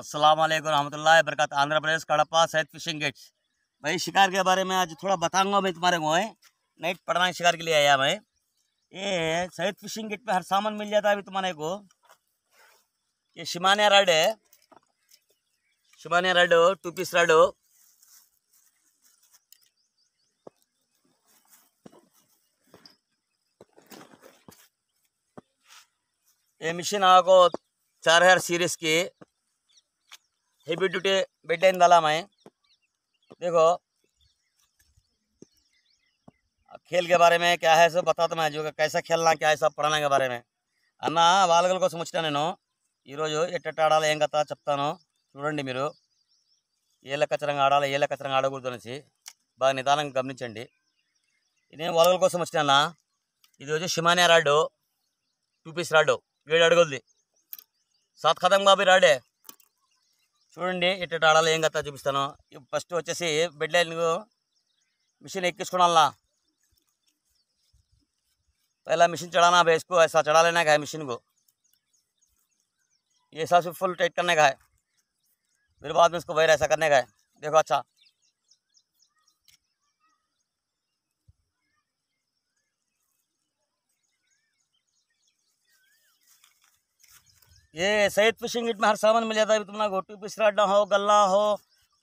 अस्सलाम वालेकुम रहमतुल्लाहि बरकत आंध्र प्रदेश कड़पा सैद फिशिंग गेट्स भाई शिकार के बारे में आज थोड़ा बताऊंगा भाई तुम्हारे को नाइट पटना शिकार के लिए आया मैं ये सहित फिशिंग गेट पे हर सामान मिल जाता है अभी तुम्हारे को ये शिमानिया रड है शिमानिया रड टू पीस रड ये मशीन आपको चार हजार सीरीज की हे बिट्टू टे बेटा इन डाला मैं देखो खेल के बारे में क्या है सब बताता मैं जो कैसा खेलना क्या है सब पढ़ाने के बारे में అన్న వాళ్ళ కోసం వచ్చినా నేను ఈరోజు ఎట్ట ఆడాలో ఏం కథ చెప్తాను చూడండి మీరు ఏ లెక్కచరంగా ఆడాలో ఏ లెక్కచరంగా ఆడకూడదు అనేసి బాగా నిదానంగా గమనించండి నేను వాళ్ళ కోసం వచ్చినా ఇది వచ్చి షిమానే రాడు టూ పీస్ రాడ్డు ఏడు అడుగులది సాత్ కథం కాబట్టి రాడే చూడండి ఇటు आड़े ఏం కదా చూపిస్తాను ఫస్ట్ వచ్చేసి బెడ్ లైన్ మిషన్ पहला मशीन चढ़ाना है इसको ऐसा चढ़ा लेना है मशीन को ये ऐसा फुल टाइट करने का है फिर बाद में इसको वायर ऐसा करने का है देखो अच्छा ये सैद फिशिंग इट में हर सामान मिल जाता है तुमना घोटी पिसराडा हो गला हो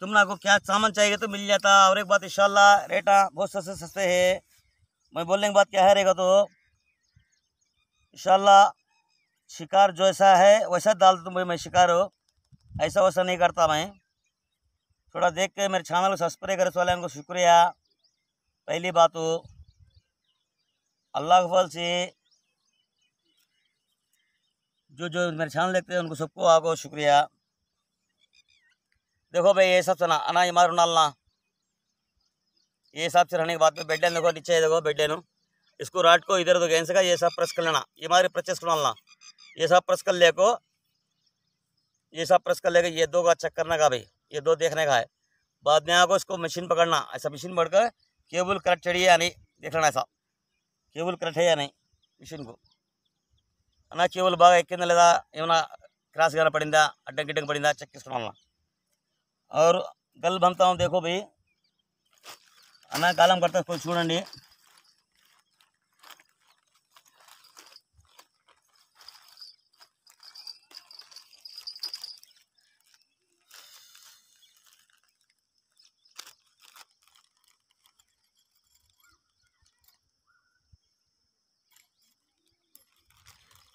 तुमना को क्या सामान चाहिए तो मिल जाता और एक बात इनशाला रेटा बहुत सस्ते सस्ते है मैं बोलने की बात क्या है रहेगा तो इनशाला शिकार जैसा है वैसा डाल तुम्हें मैं शिकार हो ऐसा वैसा नहीं करता मैं थोड़ा देख के मेरे चैनल को सब्सक्राइब करे वाले उनको शुक्रिया पहली बात हो तो अल्लाह के फल से जो जो मेरे छान लेते हैं उनको सबको आपको शुक्रिया देखो भाई ये सब सुना अना मार नालना ये हिसाब से रहने के बाद में बेड देखो नीचे देखो बेड इसको राट को इधर उधर से का ये सब प्रेस कर लेना ये मारे प्रचेस कर डालना ये सब प्रेस कर ले को ये सब प्रेस कर लेगा ये दो का चेक करने का भाई ये दो देखने का है बाद में आपको इसको मशीन पकड़ना ऐसा मशीन पकड़ कर केबल करट चढ़ी या नहीं देख लेना ऐसा केबल करट है या नहीं मशीन को అన్న చెవులు బాగా ఎక్కిందా లేదా ఏమైనా క్రాస్ గారా పడిందా అడ్డం గిడ్డం పడిందా చెక్ చేసుకున్నాం और గల్ బంతా हूँ देखो भाई అన్న కాలం కడతా చూడండి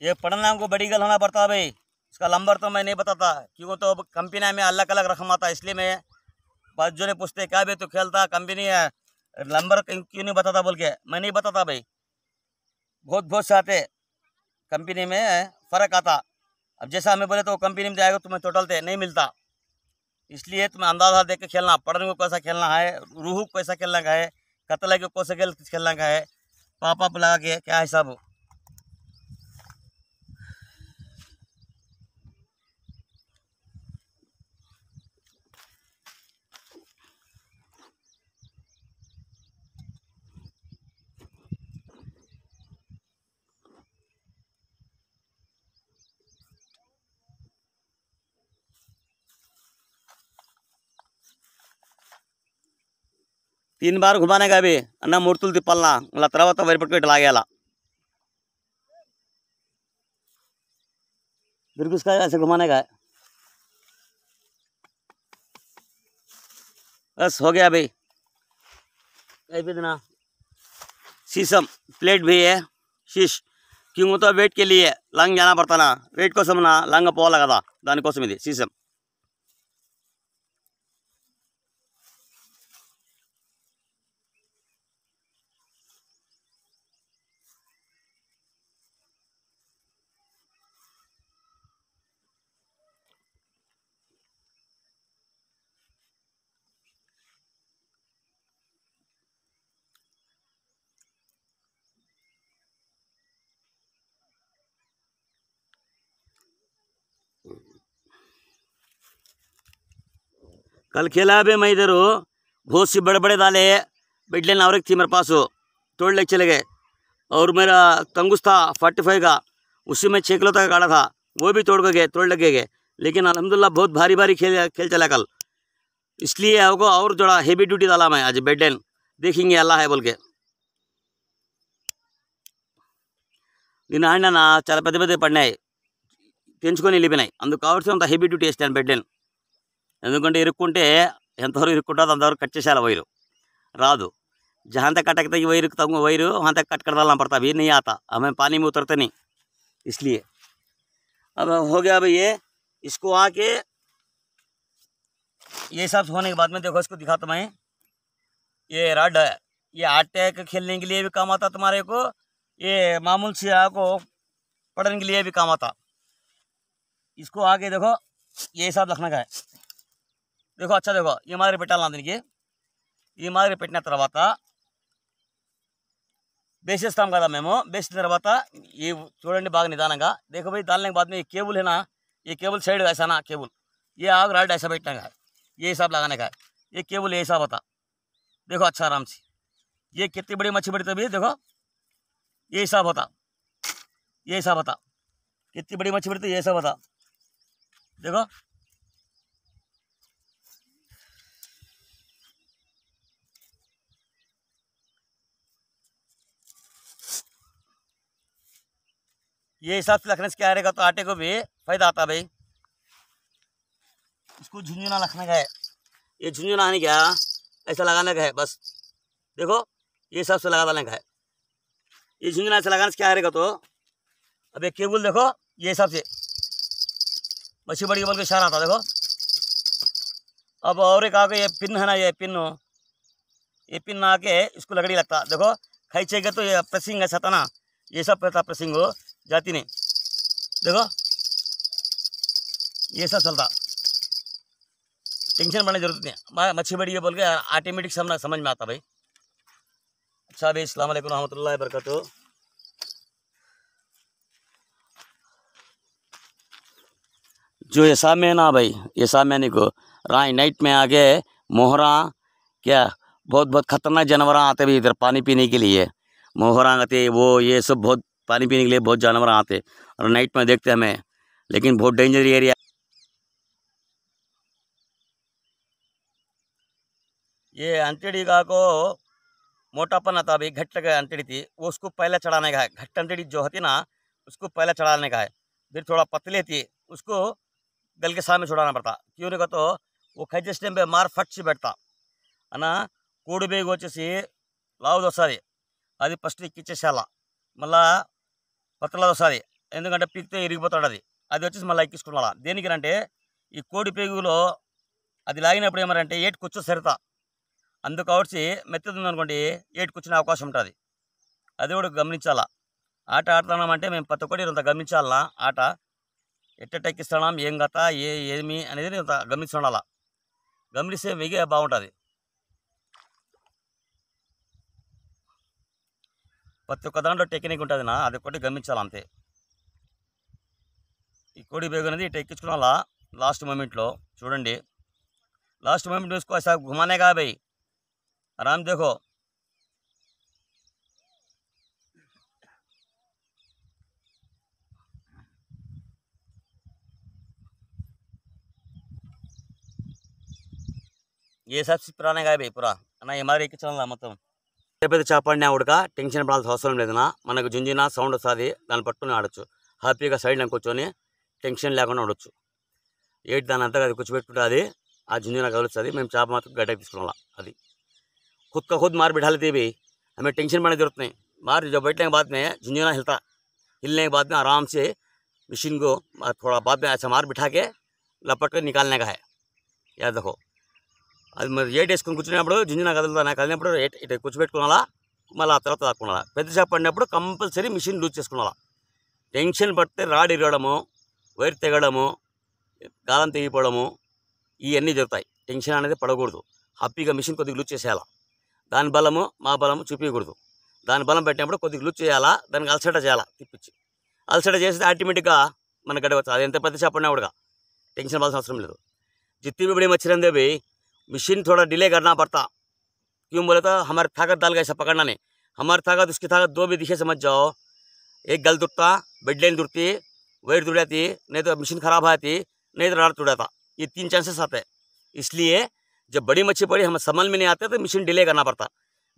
ये पढ़ना हमको बड़ी गल होना पड़ता है भाई इसका नंबर तो मैं नहीं बताता क्योंकि तो अब कंपनी में अलग अलग रकम आता इसलिए मैं जो ने पूछते क्या भाई तो खेलता कंपनी है नंबर क्यों नहीं बताता बोल के मैं नहीं बताता भाई बहुत बहुत चाहते कंपनी में फ़र्क आता अब जैसा हमें बोले तो कंपनी में जाएगा तो तुम्हें टोटल नहीं मिलता इसलिए तुम्हें अंदाजा देख के खेलना पढ़ने को कैसा खेलना है रूह को कैसा खेलना का है कतला को कैसे खेल खेलना का है पापा लगा के क्या हिसाब हो तीन बार घुमाने का भी अन्न मुर्तुल तिपलना మళ్ళీ తర్వాత వరిపట్టుకు ఇట్లా ఆగేలా फिर उसका ऐसे घुमाने का बस हो गया भाई इतना शीशम प्लेट भी है शीश क्यों तो वेट के लिए लंग जाना पड़ता ना वेट कोसम ना लंग పోవాలి కదా దానికోసం ఇది शीशम कल खेला भी अल्लाबे बहुत सी बड़े बड़े दाले बिडले थी मेरे पास तोड़ तोड़े चले गए और मेरा था फोर्टी फाइव का उसी में किलो तक काड़ा था वो भी तोड़ गए तोड़ लग गए लेकिन अलहमदिल्ला बहुत भारी भारी खेल खेल चला कल इसलिए आपको और थोड़ा हैवी ड्यूटी डाला मैं आज बेडन देखेंगे अल्लाह है बोल के दिन आना चाल पद पढ़ना है पेको लिपिनाई अंदर कावासी हेवी ड्यूटी इस बेडन ఎందుకంటే ఇరుక్కుంటే ఎంతవరకు ఇరుక్కుంటుందో అంతవరకు కట్ చేసేయాలి వైరు రాదు जहाँ तक अटकता है वही रुकता वहाँ तक कट कर डालना पड़ता अभी नहीं आता हमें पानी में उतरते नहीं इसलिए अब हो गया भाई ये इसको आके ये सब होने के बाद में देखो इसको दिखा तुम्हें ये रड है ये आटे के खेलने के लिए भी काम आता तुम्हारे को ये मामूल सिया को पढ़ने के लिए भी काम आता इसको आके देखो ये सब रखना का है देखो अच्छा देखो ఈ మాదిరి పెట్టాలన్నా దీనికి ఈ మాదిరి పెట్టిన తర్వాత వేసేస్తాం కదా మేము వేసిన తర్వాత ఈ देखो भाई दाने बाद में బాద్ है ना ये ఈ सैड సైడ్ వేసానా కేబుల్ ये आग राड ऐसा बैठना का ये हिसाब लगाने का ये केबल ये हिसाब होता देखो अच्छा आराम से ये कितनी बड़ी मच्छी बड़ी तभी देखो ये हिसाब होता ये हिसाब होता कितनी बड़ी मच्छी बड़ी तो ये हिसाब होता देखो ये हिसाब से रखने से क्या रहेगा तो आटे को भी फायदा आता भाई इसको झुंझुना रखने का है ये झुंझुना नहीं क्या ऐसा लगाने का है बस देखो ये हिसाब से लगा डालने का है ये झुंझुना ऐसा लगाने से क्या रहेगा तो अब ये केबुल देखो ये हिसाब से मछी बड़ी बोल के इशारा आता देखो अब और एक आगे ये पिन है ना ये पिन ये पिन आके इसको लकड़ी लगता देखो चाहिए तो ये प्रेसिंग ऐसा था ना ये सब रहता प्रेसिंग हो जाती नहीं देखो ये सब चलता टेंशन बढ़ने जरूरत नहीं मच्छी बड़ी है बोल के ऑटोमेटिक समझ समझ में आता भाई अच्छा भाई इस्लाम रहमतुल्ला बरकत जो ऐसा में ना भाई ऐसा मैंने को राय नाइट में आगे मोहरा क्या बहुत बहुत खतरनाक जानवर आते भी इधर पानी पीने के लिए मोहरा आते वो ये सब बहुत पानी पीने के लिए बहुत जानवर आते और नाइट में देखते हमें लेकिन बहुत डेंजर एरिया ये अंतड़ी का को मोटापन आता अभी घट्ट का अंतड़ी थी वो उसको पहले चढ़ाने का है घट्ट अंतड़ी जो होती ना उसको पहले चढ़ाने का है फिर थोड़ा पतली थी उसको गल के सामने छुड़ाना पड़ता क्यों नहीं तो वो खजस्टम पे मार फट से बैठता है ना కూడి బేగి వచ్చేసి లావు దొస్తుంది అది ఫస్ట్ ఇచ్చేసేయాల మళ్ళా బతలలో వస్తుంది ఎందుకంటే పిక్తే ఇరిగిపోతాడు అది అది వచ్చేసి మళ్ళీ ఎక్కించుకున్నా దేనికి అంటే ఈ కోడి పేగులో అది లాగినప్పుడు ఏమారంటే కూర్చో సరిత అందుకు వచ్చి ఏటు కూర్చునే అవకాశం ఉంటుంది అది కూడా గమనించాలా ఆట ఆడుతున్నామంటే మేము పత్త కోడి ఇంత గమనించాలా ఆట ఎట్టెట్టెక్కిస్తున్నాం ఏం గత ఏ ఏమి అనేది ఇంత గమనించుండాలా గమనిస్తే మిగే బాగుంటుంది ప్రతి ఒక్క దాంట్లో టెక్నిక్ ఉంటుంది ఉంటుందినా అది ఒకటి గమనించాలి అంతే ఈ కోడి బేగ్ అనేది ఇటు ఎక్కించుకున్నా లాస్ట్ మూమెంట్లో చూడండి లాస్ట్ మూమెంట్ చూసుకో సార్ గుమానే కాబోయి రామ్ దేహో ఏ సబ్సిడీ పురాణే కాబోయి పురా అన్న ఈ ఎక్కించాలా మొత్తం चपड़ने का टेंशन पड़ा अवसर लेदना मन को जुंजुना सौंस दिन पट्टी आड़ हापी का सैडन कुर्चनी लेकिन उड़ो दाने अंत कुछपेटी आ जुंजुना कल मे चाप मत गड अभी खुद का खुद मार बिठा ली हमें टेंशन पड़ने है मार जब बैठने के बाद में झुंझुना हिलता हिलने के बाद में आराम से मशीन को थोड़ा बाद में ऐसा मार बिठा के लपट कर निकालने का है याद रखो అది మరి ఏటు వేసుకొని కూర్చునేప్పుడు జింజిన కదులుతా నాకు కదిలినప్పుడు ఇటు కూర్చోబెట్టుకోవాలా మళ్ళీ ఆ తర్వాత దాక్కునాలా పెద్ద చేప పడినప్పుడు కంపల్సరీ మిషన్ లూజ్ చేసుకోవాలా టెన్షన్ పడితే రాడ్ ఇరగడము వైర్ తెగడము గాలం తెగిపోవడము ఇవన్నీ జరుగుతాయి టెన్షన్ అనేది పడకూడదు హ్యాపీగా మిషన్ కొద్దిగా లూజ్ చేసేయాలా దాని బలము మా బలము చూపించకూడదు దాని బలం పెట్టినప్పుడు కొద్దిగా లూజ్ చేయాలా దానికి అలసట చేయాలా తిప్పించి అలసట చేస్తే ఆటోమేటిక్గా మనకు గడవచ్చు అది ఎంత పెద్ద పడినా కూడా టెన్షన్ పడాల్సిన అవసరం లేదు జిత్తి బిబడి మచ్చిరందేవి मशीन थोड़ा डिले करना पड़ता क्यों बोले तो हमारे ताकत डाल ऐसा पकड़ना नहीं हमारी ताकत उसकी ताकत दो भी दिशे समझ जाओ एक गल टूटता बेड लाइन टूटती वेट टूट जाती नहीं तो मशीन खराब आती नहीं तो रड़ टूट जाता ये तीन चांसेस आते हैं इसलिए जब बड़ी मच्छी पड़ी हमें समझ में नहीं आते तो मशीन डिले करना पड़ता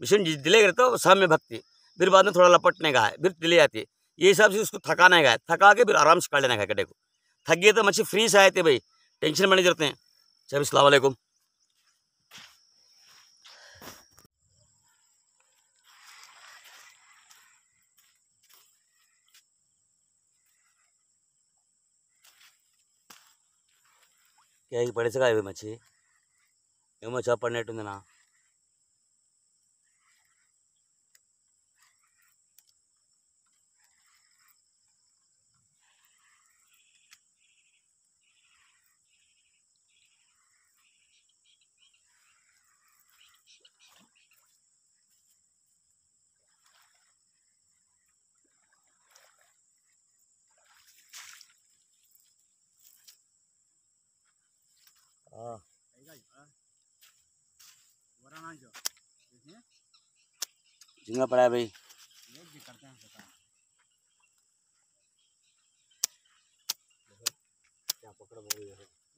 मशीन डिले करते तो सामने भगती फिर बाद में थोड़ा लपटने का है फिर डिले आती है ये हिसाब से उसको थकाने का है थका के फिर आराम से काट लेना है गड्ढे को थक गए तो मच्छी फ्री से आए थे भाई टेंशन में नहीं जरते हैं चलो असलकुम కేకి పడిసగా అవి మచ్చి ఏమో చేపడినట్టుందినా झिंगा पड़ा है भाई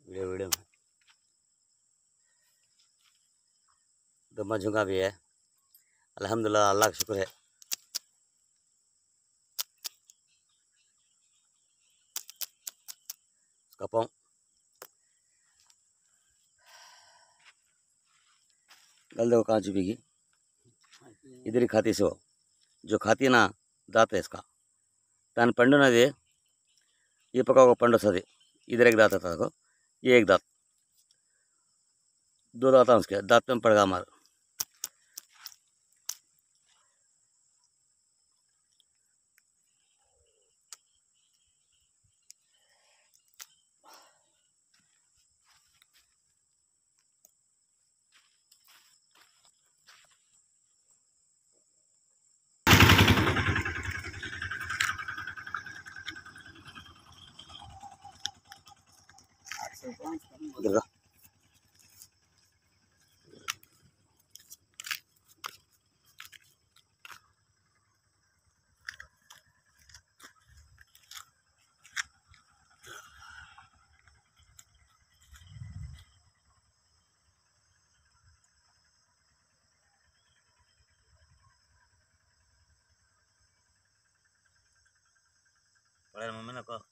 वीडियो वीडियो में गम्मा झुंगा भी है अल्हम्दुलिल्लाह अल्लाह का शुक्र है उसका पाँव डाल दो कहाँ चुपेगी इधर ही खाती से वो जो खाती ना दात है इसका दिन पड़न अदे ये पका पड़े इधर एक दात था ये एक दात दो दाता उसके दात में पड़गा मार வந்துடுறா Hola, mamá, ¿no?